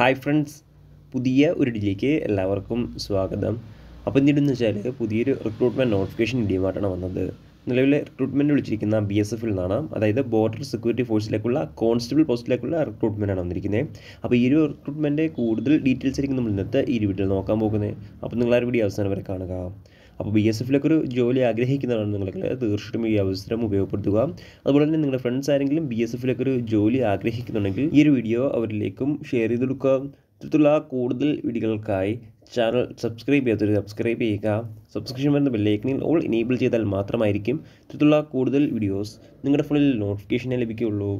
hi friends പുതിയ ഒരു ഡിലേക്ക് എല്ലാവർക്കും സ്വാഗതം അപ്പോൾ എന്തിട്ടെന്ന് വെച്ചാൽ പുതിയൊരു റിക്രൂട്ട്മെൻറ്റ് നോട്ടിഫിക്കേഷൻ ഇടിയുമായിട്ടാണ് വന്നത് നിലവിൽ റിക്രൂട്ട്മെൻറ്റ് വിളിച്ചിരിക്കുന്ന ബി എസ് എഫിൽ നിന്നാണ് അതായത് ബോർഡർ സെക്യൂരിറ്റി ഫോഴ്സിലേക്കുള്ള കോൺസ്റ്റബിൾ പോസ്റ്റിലേക്കുള്ള റിക്രൂട്ട്മെൻ്റ് ആണ് വന്നിരിക്കുന്നത് അപ്പോൾ ഈ ഒരു റിക്രൂട്ട്മെൻറ്റ് കൂടുതൽ ഡീറ്റെയിൽസ് ആയിരിക്കും നമ്മൾ ഇന്നത്തെ ഈ വീട്ടിൽ നോക്കാൻ പോകുന്നത് അപ്പോൾ നിങ്ങളാരും വീഡിയോ അവസാനം വരെ കാണുക അപ്പോൾ ബി എസ് എഫിലൊക്കെ ഒരു ജോലി ആഗ്രഹിക്കുന്നതാണ് നിങ്ങളൊക്കെ തീർച്ചയായിട്ടും ഈ അവസരം ഉപയോഗപ്പെടുത്തുക അതുപോലെ തന്നെ നിങ്ങളുടെ ഫ്രണ്ട്സ് ആരെങ്കിലും ബി എസ് എഫിലൊക്കെ ഒരു ജോലി ആഗ്രഹിക്കുന്നുണ്ടെങ്കിൽ ഈ ഒരു വീഡിയോ അവരിലേക്കും ഷെയർ ചെയ്ത് കൊടുക്കുക ഇത്തരത്തിലുള്ള കൂടുതൽ വീഡിയോകൾക്കായി ചാനൽ സബ്സ്ക്രൈബ് ചെയ്യാത്തൊരു സബ്സ്ക്രൈബ് ചെയ്യുക സബ്സ്ക്രിപ്ഷൻ വരുന്ന ബെല്ലൈക്കനിൽ ഓൾ എനേബിൾ ചെയ്താൽ മാത്രമായിരിക്കും ഇത്തരത്തിലുള്ള കൂടുതൽ വീഡിയോസ് നിങ്ങളുടെ ഫോണിൽ നോട്ടിഫിക്കേഷനെ ലഭിക്കുകയുള്ളൂ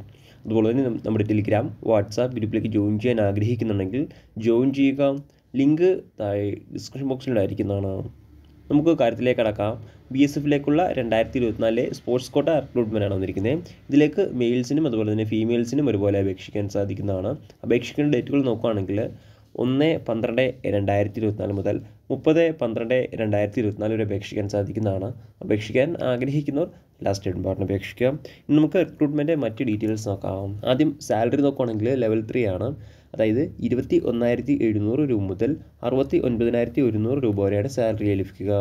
അതുപോലെ തന്നെ നമ്മുടെ ടെലിഗ്രാം വാട്സാപ്പ് ഗ്രൂപ്പിലേക്ക് ജോയിൻ ചെയ്യാൻ ആഗ്രഹിക്കുന്നുണ്ടെങ്കിൽ ജോയിൻ ചെയ്യുക ലിങ്ക് താഴെ ഡിസ്ക്രിപ്ഷൻ ബോക്സിലുണ്ടായിരിക്കുന്നതാണ് നമുക്ക് കാര്യത്തിലേക്ക് കടക്കാം ബി എസ് എഫിലേക്കുള്ള രണ്ടായിരത്തി ഇരുപത്തിനാലിലെ സ്പോർട്സ് കോട്ട റിക്രൂട്ട്മെൻറ്റാണ് വന്നിരിക്കുന്നത് ഇതിലേക്ക് മെയിൽസിനും അതുപോലെ തന്നെ ഫീമെയിൽസിനും ഒരുപോലെ അപേക്ഷിക്കാൻ സാധിക്കുന്നതാണ് അപേക്ഷിക്കേണ്ട ഡേറ്റുകൾ നോക്കുകയാണെങ്കിൽ ഒന്ന് പന്ത്രണ്ട് രണ്ടായിരത്തി ഇരുപത്തിനാല് മുതൽ മുപ്പത് പന്ത്രണ്ട് രണ്ടായിരത്തി ഇരുപത്തിനാല് വരെ അപേക്ഷിക്കാൻ സാധിക്കുന്നതാണ് അപേക്ഷിക്കാൻ ആഗ്രഹിക്കുന്നവർ ലാസ്റ്റ് ഡേറ്റ് പാർട്ടിന് അപേക്ഷിക്കാം നമുക്ക് റിക്രൂട്ട്മെൻറ്റ് മറ്റ് ഡീറ്റെയിൽസ് നോക്കാം ആദ്യം സാലറി നോക്കുകയാണെങ്കിൽ ലെവൽ ത്രീ ആണ് അതായത് ഇരുപത്തി ഒന്നായിരത്തി എഴുന്നൂറ് രൂപ മുതൽ അറുപത്തി ഒൻപതിനായിരത്തി ഒരുന്നൂറ് രൂപ വരെയാണ് സാലറി ലഭിക്കുക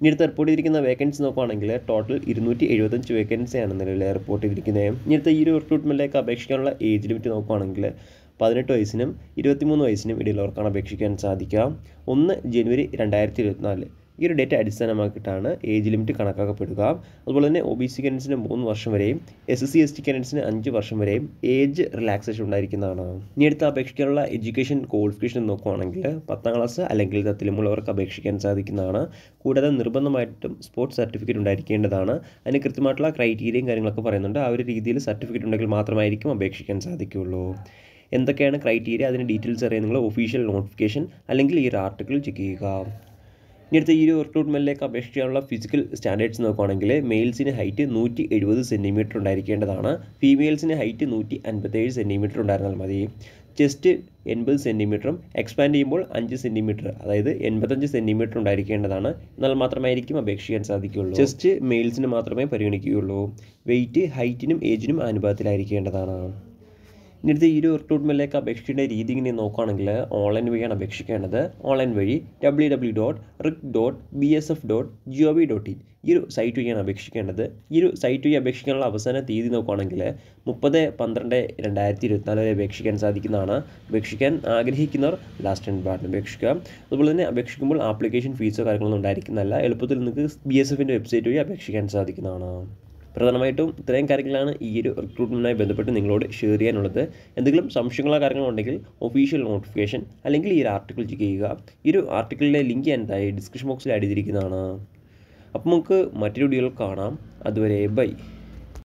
ഇനി അടുത്ത് റിപ്പോർട്ട് ചെയ്തിരിക്കുന്ന വേക്കൻസി നോക്കുകയാണെങ്കിൽ ടോട്ടൽ ഇരുന്നൂറ്റി എഴുപത്തഞ്ച് വേക്കൻസിയാണ് നിലവിൽ റിപ്പോർട്ട് ചെയ്തിരിക്കുന്നത് ഇനി അടുത്ത ഈ ഒരു റിക്രൂട്ട്മെൻറ്റിലേക്ക് അപേക്ഷിക്കാനുള്ള ഏജ് ലിമിറ്റ് നോക്കുകയാണെങ്കിൽ പതിനെട്ട് വയസ്സിനും ഇരുപത്തിമൂന്ന് വയസ്സിനും ഇടയിലുള്ളവർക്കാണ് അപേക്ഷിക്കാൻ സാധിക്കുക ഒന്ന് ജനുവരി രണ്ടായിരത്തി ഇരുപത്തിനാല് ഈ ഒരു ഡേറ്റ അടിസ്ഥാനമാക്കിയിട്ടാണ് ഏജ് ലിമിറ്റ് കണക്കാക്കപ്പെടുക അതുപോലെ തന്നെ ഒ ബി സി കാൻഡിഡൻസിന് മൂന്ന് വർഷം വരെയും S S C S T കാൻഡിഡൻസിന് അഞ്ച് വർഷം വരെയും ഏജ് റിലാക്സേഷൻ ഉണ്ടായിരിക്കുന്നതാണ് ഇനി അടുത്ത് അപേക്ഷിക്കാനുള്ള എഡ്യൂക്കേഷൻ ക്വാളിഫിക്കേഷൻ നോക്കുവാണെങ്കിൽ പത്താം ക്ലാസ് അല്ലെങ്കിൽ തത്തിലുമുള്ളവർക്ക് അപേക്ഷിക്കാൻ സാധിക്കുന്നതാണ് കൂടാതെ നിർബന്ധമായിട്ടും സ്പോർട്സ് സർട്ടിഫിക്കറ്റ് ഉണ്ടായിരിക്കേണ്ടതാണ് അതിന് കൃത്യമായിട്ടുള്ള ക്രൈറ്റീരിയയും കാര്യങ്ങളൊക്കെ പറയുന്നുണ്ട് ആ ഒരു രീതിയിൽ സർട്ടിഫിക്കറ്റ് ഉണ്ടെങ്കിൽ മാത്രമായിരിക്കും അപേക്ഷിക്കാൻ സാധിക്കുകയുള്ളൂ എന്തൊക്കെയാണ് ക്രൈറ്റീരിയ അതിൻ്റെ ഡീറ്റെയിൽസ് അറിയാൻ നിങ്ങൾ ഒഫീഷ്യൽ നോട്ടിഫിക്കേഷൻ അല്ലെങ്കിൽ ഈ ഒരു ആർട്ടിക്കിൾ ചെക്ക് ചെയ്യുക ഇനി അടുത്ത ഈ ഒരു മെല്ലേക്ക് അപേക്ഷിക്കാനുള്ള ഫിസിക്കൽ സ്റ്റാൻഡേർഡ്സ് നോക്കുകയാണെങ്കിൽ മെയിൽസിന് ഹൈറ്റ് നൂറ്റി എഴുപത് സെൻറ്റിമീറ്റർ ഉണ്ടായിരിക്കേണ്ടതാണ് ഫീമെയിൽസിന് ഹൈറ്റ് നൂറ്റി അൻപത്തേഴ് സെൻറ്റിമീറ്റർ ഉണ്ടായിരുന്നാൽ മതി ചെസ്റ്റ് എൺപത് സെൻറ്റിമീറ്ററും എക്സ്പാൻഡ് ചെയ്യുമ്പോൾ അഞ്ച് സെൻറ്റിമീറ്റർ അതായത് എൺപത്തഞ്ച് സെൻറ്റിമീറ്റർ ഉണ്ടായിരിക്കേണ്ടതാണ് എന്നാൽ മാത്രമായിരിക്കും അപേക്ഷിക്കാൻ സാധിക്കുകയുള്ളൂ ചെസ്റ്റ് മെയിൽസിന് മാത്രമേ പരിഗണിക്കുകയുള്ളൂ വെയിറ്റ് ഹൈറ്റിനും ഏജിനും അനുപാതത്തിലായിരിക്കേണ്ടതാണ് ഇനി ഈ ഒരു റിക്രൂട്ട്മെൻറ്റിലേക്ക് അപേക്ഷിക്കേണ്ട രീതി ഇങ്ങനെ നോക്കുകയാണെങ്കിൽ ഓൺലൈൻ വഴിയാണ് അപേക്ഷിക്കേണ്ടത് ഓൺലൈൻ വഴി W W dot rec dot B S F dot G O V dot in ഈ ഒരു സൈറ്റ് വഴിയാണ് അപേക്ഷിക്കേണ്ടത് ഈ ഒരു സൈറ്റ് വഴി അപേക്ഷിക്കാനുള്ള അവസാന തീയതി നോക്കുകയാണെങ്കിൽ മുപ്പത് പന്ത്രണ്ട് രണ്ടായിരത്തി ഇരുപത്തിനാല് വരെ അപേക്ഷിക്കാൻ സാധിക്കുന്നതാണ് അപേക്ഷിക്കാൻ ആഗ്രഹിക്കുന്നവർ ലാസ്റ്റ് ടൈം ബാർഡിന് അപേക്ഷിക്കുക അതുപോലെ തന്നെ അപേക്ഷിക്കുമ്പോൾ ആപ്ലിക്കേഷൻ ഫീസോ കാര്യങ്ങളൊന്നും ഉണ്ടായിരിക്കുന്നതല്ല എളുപ്പത്തിൽ നിങ്ങൾക്ക് ബി എസ് എഫിൻ്റെ വെബ്സൈറ്റ് വഴി അപേക്ഷിക്കാൻ സാധിക്കുന്നതാണ് പ്രധാനമായിട്ടും ഇത്രയും കാര്യങ്ങളാണ് ഈ ഒരു റിക്രൂട്ട്മെൻറ്റുമായി ബന്ധപ്പെട്ട് നിങ്ങളോട് ഷെയർ ചെയ്യാനുള്ളത് എന്തെങ്കിലും സംശയങ്ങളോ കാര്യങ്ങളോ ഉണ്ടെങ്കിൽ ഒഫീഷ്യൽ നോട്ടിഫിക്കേഷൻ അല്ലെങ്കിൽ ഈ ഒരു ആർട്ടിക്കിൾ ചെക്ക് ചെയ്യുക ഈ ഒരു ആർട്ടിക്കിളിലെ ലിങ്ക് ഞാൻ ഡിസ്ക്രിപ്ഷൻ ബോക്സിൽ ആഡ് ചെയ്തിരിക്കുന്നതാണ് അപ്പോൾ നമുക്ക് മറ്റൊരു വീഡിയോകൾ കാണാം അതുവരെ ബൈ